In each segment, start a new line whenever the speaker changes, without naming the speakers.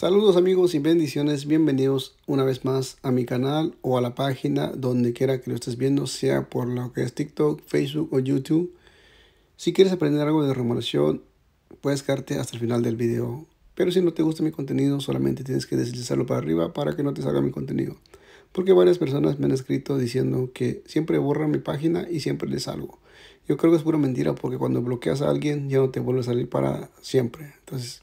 Saludos amigos y bendiciones, bienvenidos una vez más a mi canal o a la página donde quiera que lo estés viendo, sea por lo que es TikTok, Facebook o YouTube. Si quieres aprender algo de remuneración, puedes quedarte hasta el final del video. Pero si no te gusta mi contenido, solamente tienes que deslizarlo para arriba para que no te salga mi contenido. Porque varias personas me han escrito diciendo que siempre borran mi página y siempre les salgo. Yo creo que es pura mentira porque cuando bloqueas a alguien ya no te vuelve a salir para siempre. Entonces...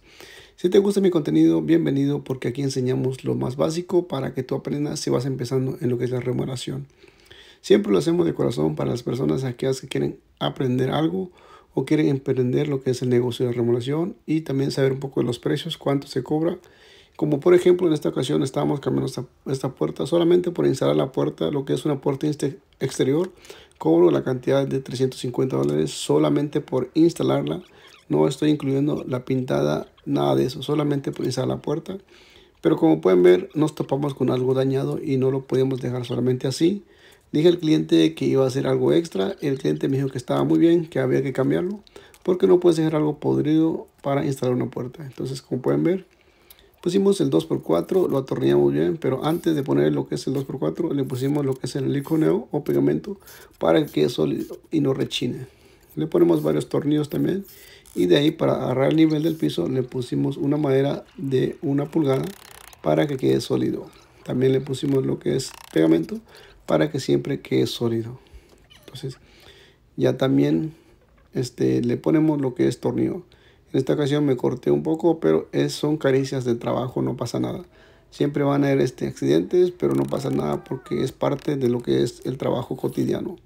Si te gusta mi contenido, bienvenido porque aquí enseñamos lo más básico para que tú aprendas si vas empezando en lo que es la remuneración. Siempre lo hacemos de corazón para las personas aquellas que quieren aprender algo o quieren emprender lo que es el negocio de la remuneración y también saber un poco de los precios, cuánto se cobra. Como por ejemplo en esta ocasión estábamos cambiando esta, esta puerta solamente por instalar la puerta, lo que es una puerta exterior, cobro la cantidad de 350 dólares solamente por instalarla no estoy incluyendo la pintada, nada de eso, solamente a pues, la puerta. Pero como pueden ver, nos topamos con algo dañado y no lo podíamos dejar solamente así. Dije al cliente que iba a hacer algo extra, el cliente me dijo que estaba muy bien, que había que cambiarlo, porque no puedes dejar algo podrido para instalar una puerta. Entonces, como pueden ver, pusimos el 2x4, lo atornillamos bien, pero antes de poner lo que es el 2x4, le pusimos lo que es el liconeo o pegamento para que quede sólido y no rechine. Le ponemos varios tornillos también y de ahí para agarrar el nivel del piso le pusimos una madera de una pulgada para que quede sólido también le pusimos lo que es pegamento para que siempre quede sólido entonces ya también este, le ponemos lo que es tornillo en esta ocasión me corté un poco pero es, son caricias de trabajo no pasa nada siempre van a haber este, accidentes pero no pasa nada porque es parte de lo que es el trabajo cotidiano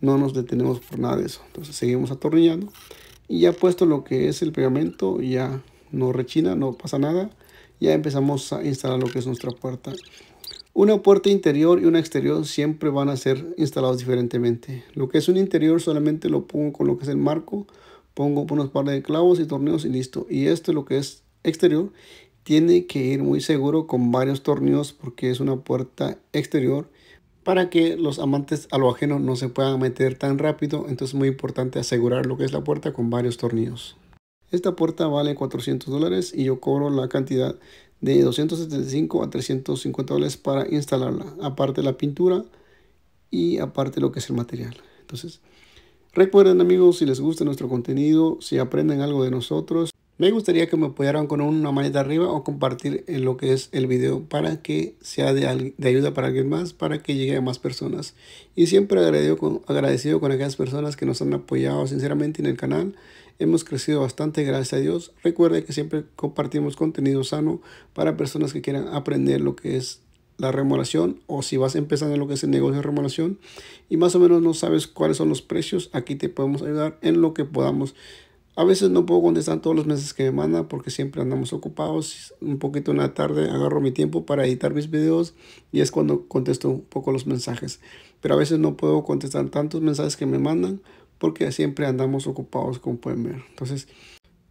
no nos detenemos por nada de eso entonces seguimos atornillando y ya puesto lo que es el pegamento ya no rechina no pasa nada ya empezamos a instalar lo que es nuestra puerta una puerta interior y una exterior siempre van a ser instalados diferentemente lo que es un interior solamente lo pongo con lo que es el marco pongo unos par de clavos y tornillos y listo y esto lo que es exterior tiene que ir muy seguro con varios tornillos porque es una puerta exterior para que los amantes a lo ajeno no se puedan meter tan rápido, entonces es muy importante asegurar lo que es la puerta con varios tornillos. Esta puerta vale 400 dólares y yo cobro la cantidad de 275 a 350 dólares para instalarla, aparte la pintura y aparte lo que es el material. Entonces, recuerden amigos, si les gusta nuestro contenido, si aprenden algo de nosotros, me gustaría que me apoyaran con una manita arriba o compartir en lo que es el video para que sea de, ayuda para alguien más, para que llegue a más personas. Y siempre agradecido con, agradecido con aquellas personas que nos han apoyado sinceramente en el canal. Hemos crecido bastante, gracias a Dios. Recuerde que siempre compartimos contenido sano para personas que quieran aprender lo que es la remolación o si vas empezando en lo que es el negocio de remolación y más o menos no sabes cuáles son los precios, aquí te podemos ayudar en lo que podamos a veces no puedo contestar todos los mensajes que me mandan porque siempre andamos ocupados. Un poquito en la tarde agarro mi tiempo para editar mis videos y es cuando contesto un poco los mensajes. Pero a veces no puedo contestar tantos mensajes que me mandan porque siempre andamos ocupados como pueden ver. Entonces,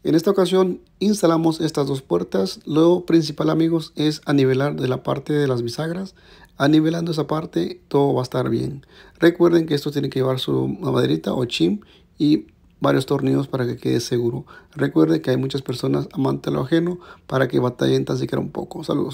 en esta ocasión instalamos estas dos puertas. Lo principal amigos es a nivelar de la parte de las bisagras. Anivelando esa parte todo va a estar bien. Recuerden que esto tiene que llevar su maderita o chim y varios tornillos para que quede seguro. Recuerde que hay muchas personas amantes lo ajeno para que batallen tan siquiera un poco. Saludos.